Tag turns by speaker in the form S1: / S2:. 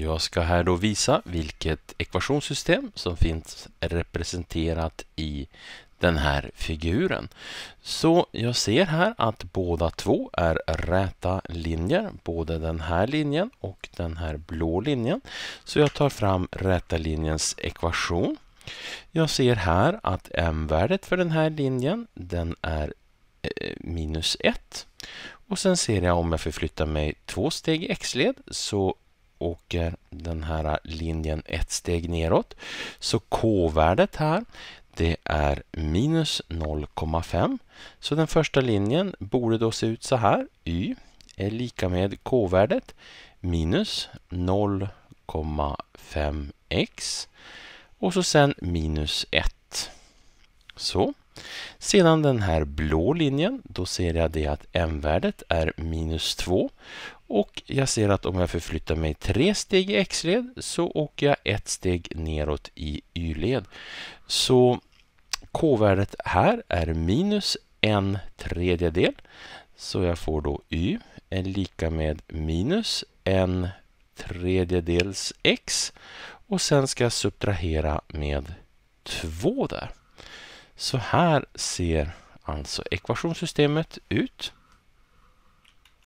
S1: Jag ska här då visa vilket ekvationssystem som finns representerat i den här figuren. Så jag ser här att båda två är räta linjer, både den här linjen och den här blå linjen. Så jag tar fram räta linjens ekvation. Jag ser här att m-värdet för den här linjen, den är eh, minus 1. Och sen ser jag om jag förflyttar mig två steg i x-led så åker eh, den här eh, linjen ett steg neråt. Så k-värdet här det är minus 0,5. Så den första linjen borde då se ut så här. Y är lika med k-värdet minus 0,5x och så sen minus 1. Så. Sedan den här blå linjen, då ser jag det att m-värdet är minus 2 och jag ser att om jag förflyttar mig tre steg i x-led så åker jag ett steg neråt i y-led. Så k-värdet här är minus en tredjedel. Så jag får då y är lika med minus en tredjedels x och sen ska jag subtrahera med 2 där. Så här ser alltså ekvationssystemet ut.